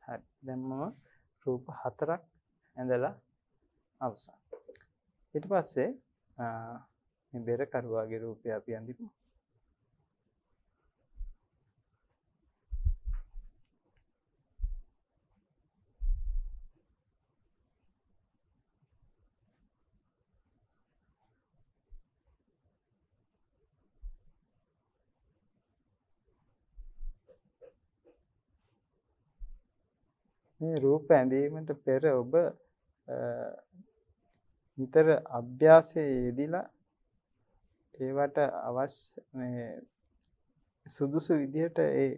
හරි දැන් මම රූප හතරක් ඇඳලා අවසන්. ඊට පස්සේ මේ බෙරකරුවාගේ රූපය අපි අඳිමු. මේ රූප ඇඳීමට පෙර ඔබ නිතර අභ්‍යාසයේ යෙදিলা ඒවට අවශ්‍ය මේ සුදුසු විදිහට ඒ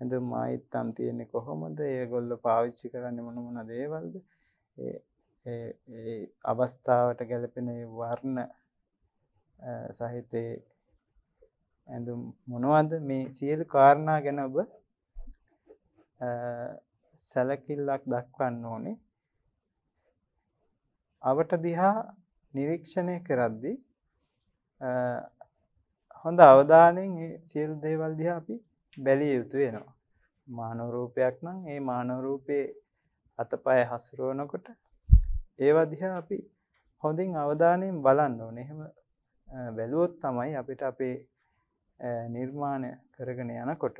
ඇඳුම් ආයත්තම් තියෙන්නේ කොහොමද? ඒගොල්ලෝ පාවිච්චි කරන්නේ මොන මොන දේවල්ද? ඒ ඒ අවස්ථාවට ගැලපෙන වර්ණ සහිත ඇඳුම් මොනවද මේ සියලු කාරණා ගැන ඔබ සැලකිල්ලක් දක්වන්න ඕනේ අවට දිහා නිරීක්ෂණය කරද්දී හොඳ අවධානයෙන් මේ සියලු දේවල් දිහා අපි බැලිය යුතු වෙනවා. මානව රූපයක් නම් ඒ මානව රූපේ අතපය හසුරවනකොට ඒවා දිහා අපි හොඳින් අවධානයෙන් බලන්න ඕනේ. එහෙම බැලුවොත් තමයි අපිට අපේ නිර්මාණ කරගෙන යනකොට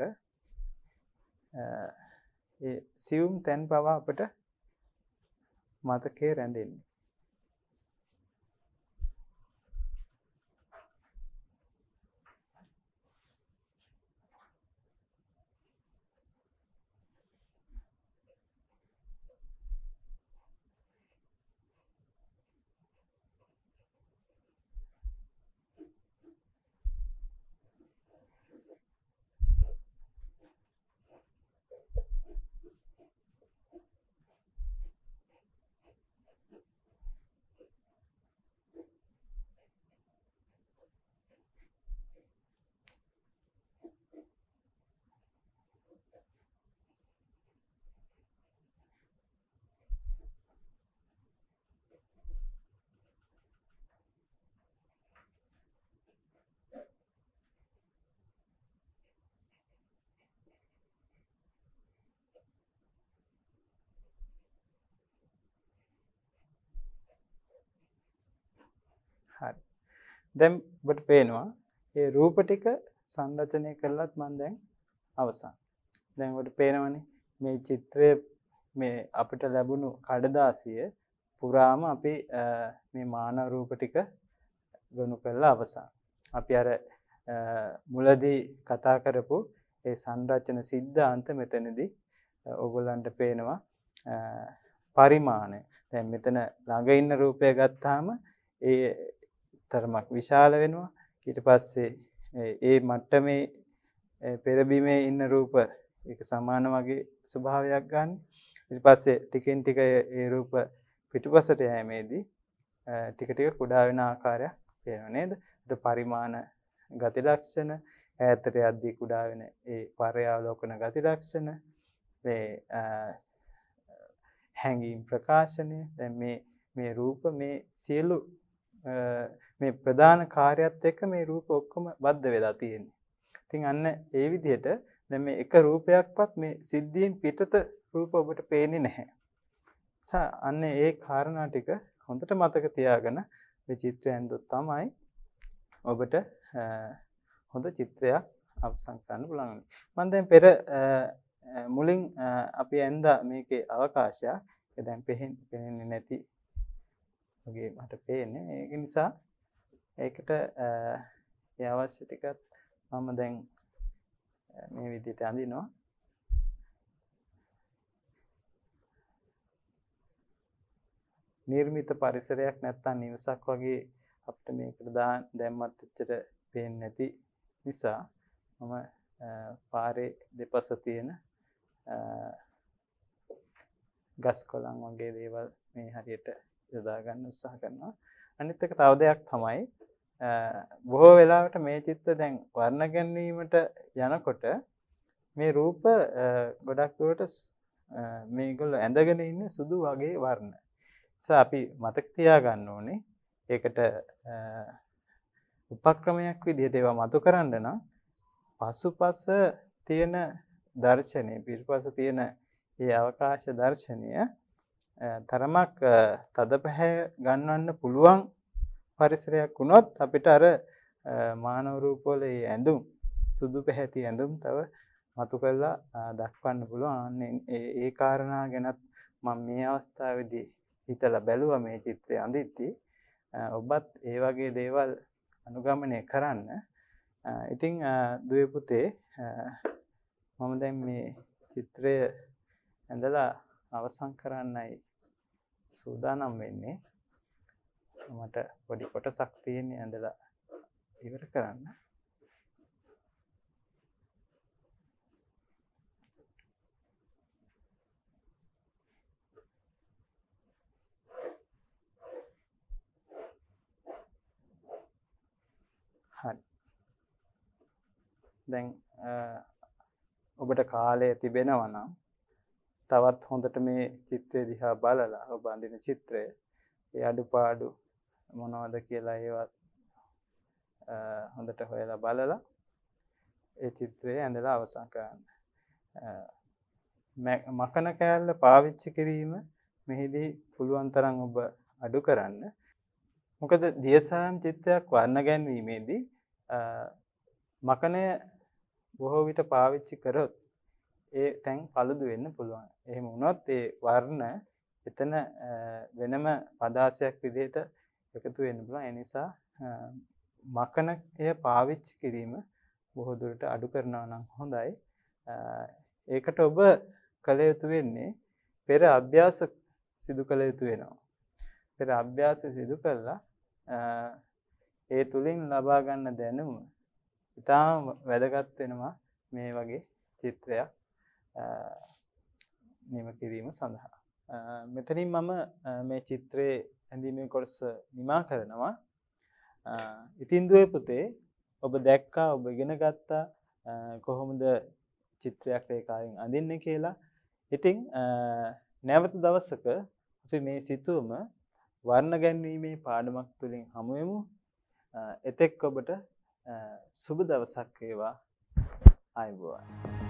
ඒ සියුම් තැන් පවා අපිට මතකයේ රැඳෙන්නේ. හරි. දැන් ඔබට පේනවා ඒ රූප ටික සංරචනය කළත් මම දැන් අවසන්. දැන් ඔබට පේනවනේ මේ චිත්‍රය මේ අපිට ලැබුණු කඩදාසිය පුරාම අපි මේ මානව රූප ටික ගොනු කරලා අවසන්. අපි අර මුලදී කතා කරපු ඒ සංරචන සිද්ධාන්ත මෙතනදී ඔගොල්ලන්ට පේනවා පරිමාණය. දැන් මෙතන ළඟ ඉන්න රූපය ගත්තාම ඒ තරමක් විශාල වෙනවා ඊට පස්සේ ඒ මට්ටමේ පෙරබිමේ ඉන්න රූප ඒක සමාන වගේ ස්වභාවයක් ගන්න ඊට පස්සේ ටිකෙන් ටික ඒ රූප පිටුපසට යෑමේදී ටික ටික කුඩා වෙන ආකාරයක් පේනවා නේද? ඒට පරිමාණ ගති ලක්ෂණ ඈතට යද්දී කුඩා වෙන ඒ පරයාවලෝකන ගති ලක්ෂණ මේ හැඟීම් ප්‍රකාශනය දැන් මේ මේ රූප මේ සියලු මේ ප්‍රධාන කාර්යයත් එක්ක මේ රූප ඔක්කොම බද්ධ වෙලා තියෙන්නේ. ඉතින් අන්න ඒ විදිහට දැන් මේ එක රූපයක්වත් මේ සිද්ධීන් පිටත රූප ඔබට පේන්නේ නැහැ. අන්න ඒ කාරණා ටික හොඳට මතක තියාගෙන මේ චිත්‍රය ඇඳුත් තමයි ඔබට හොඳ චිත්‍රයක් අවසන් කරන්න පුළුවන්. මම දැන් පෙර මුලින් අපි ඇඳා මේකේ අවකාශය දැන් පෙහෙන්නේ නැති වගේ මට පේන්නේ. ඒක නිසා ඒකට ඒ අවශ්‍ය ටිකත් මම දැන් මේ විදිහට අඳිනවා නිර්මිත පරිසරයක් නැත්තම් නිවසක් වගේ අපිට මේකට දැම්මත් එච්චර පේන්නේ නැති නිසා මම පාරේ දෙපස තියෙන ගස් කොළන් වගේ දේවල් මේ හරියට යොදා ගන්න උත්සාහ කරනවා අනිත් එක තව දෙයක් තමයි බොහෝ වෙලාවට මේ චිත්ත දැන් වර්ණ ගැන්වීමට යනකොට මේ රූප ගොඩක් දුරට මේගොල්ලෝ ඇඳගෙන ඉන්නේ සුදු වගේ වර්ණ. නිසා අපි මතක තියාගන්න ඕනේ ඒකට උපක්‍රමයක් විදිහට ඒවා මතු කරන්න නම් පසුපස තියෙන දර්ශනය පිටපස තියෙන ඒ අවකාශ දර්ශනය තරමක් තදපැහැ ගන්නවන්න පුළුවන් පරිසරයක් වුණොත් අපිට අර මානවරූපෝල ඇඳුම් සුදු පැහැති ඇඳුම් තව මතු කල්ලා දක්වන්න පුළුවන් ඒ කාරණා ගැනත් මං මේ අවස්ථාවදී හිතල බැලුව මේ චිත්‍රය අඳිත්ති ඔබත් ඒ වගේ දේවල් අනුගමනය කරන්න ඉතිං දුවපුතේ මම දැන් මේ චිත්‍රය ඇඳලා අවසං කරන්නයි සූදානම් වෙන්නේ මට පොඩි කොටසක් තියෙන්නේ ඇඳලා ඉවර කරන්න හරි දැන් ඔබට කාලය තිබෙනවනම් තවත් හොඳට මේ චිත්‍රය දිහා බලලා ඔබ අඳින චිත්‍රය ඒ අඩුපාඩු මොනවද කියලා ඒවත් හොඳට හොයලා බලලා ඒ චිත්‍රය ඇඳලා අවසන් කරන්න මකන කෑල්ල පාවිච්චි කිරීම මෙහිදී පුළුවන් තරම් ඔබ අඩු කරන්න මොකද දියසායම් චිත්‍රයක් වර්ණ ගැන්වීමේදී මකනය බොහෝ විට පාවිච්චි කරොත් ඒ තැන් පළුදු වෙන්න පුළුවන් එහෙම වුණොත් ඒ වර්ණ එතන වෙනම පදාසයක් විදිහට එකතු වෙන්න පුළුවන්. ඒ නිසා මකන එය පාවිච්චි කිරීම බොහෝ දුරට අඩු කරනවා නම් හොඳයි. ඒකට ඔබ කළ යුතු වෙන්නේ පෙර අභ්‍යාස සිදු කළ යුතු වෙනවා. පෙර අභ්‍යාස සිදු කරලා ඒ තුලින් ලබා ගන්න දැනුම ඉතාම වැදගත් වෙනවා මේ වගේ චිත්‍රයක් නිම කිරීම සඳහා. මෙතනින් මම මේ චිත්‍රයේ හැඳීමේ කොටස නිමා කරනවා. ඉතින්දුවේ පුතේ ඔබ දැක්කා ඔබ ඉගෙන ගත්තා කොහොමද චිත්‍රයක් රේඛාවෙන් අඳින්නේ කියලා. ඉතින් නැවත දවසක අපි මේ සිතුවම වර්ණ ගැන්වීමේ පාඩමක් තුලින් හමු වෙමු. එතෙක් ඔබට සුබ දවසක් වේවා. ආයුබෝවන්.